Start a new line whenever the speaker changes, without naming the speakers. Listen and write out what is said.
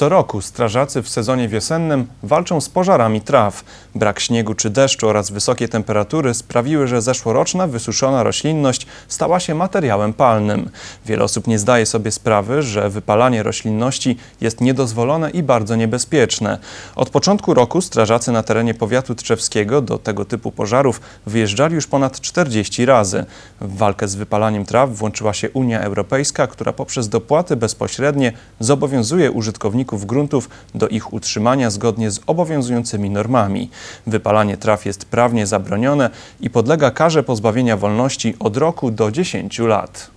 Co roku strażacy w sezonie wiosennym walczą z pożarami traw. Brak śniegu czy deszczu oraz wysokie temperatury sprawiły, że zeszłoroczna wysuszona roślinność stała się materiałem palnym. Wiele osób nie zdaje sobie sprawy, że wypalanie roślinności jest niedozwolone i bardzo niebezpieczne. Od początku roku strażacy na terenie powiatu trzewskiego do tego typu pożarów wyjeżdżali już ponad 40 razy. W walkę z wypalaniem traw włączyła się Unia Europejska, która poprzez dopłaty bezpośrednie zobowiązuje użytkowników użytkowników gruntów do ich utrzymania zgodnie z obowiązującymi normami. Wypalanie traw jest prawnie zabronione i podlega karze pozbawienia wolności od roku do 10 lat.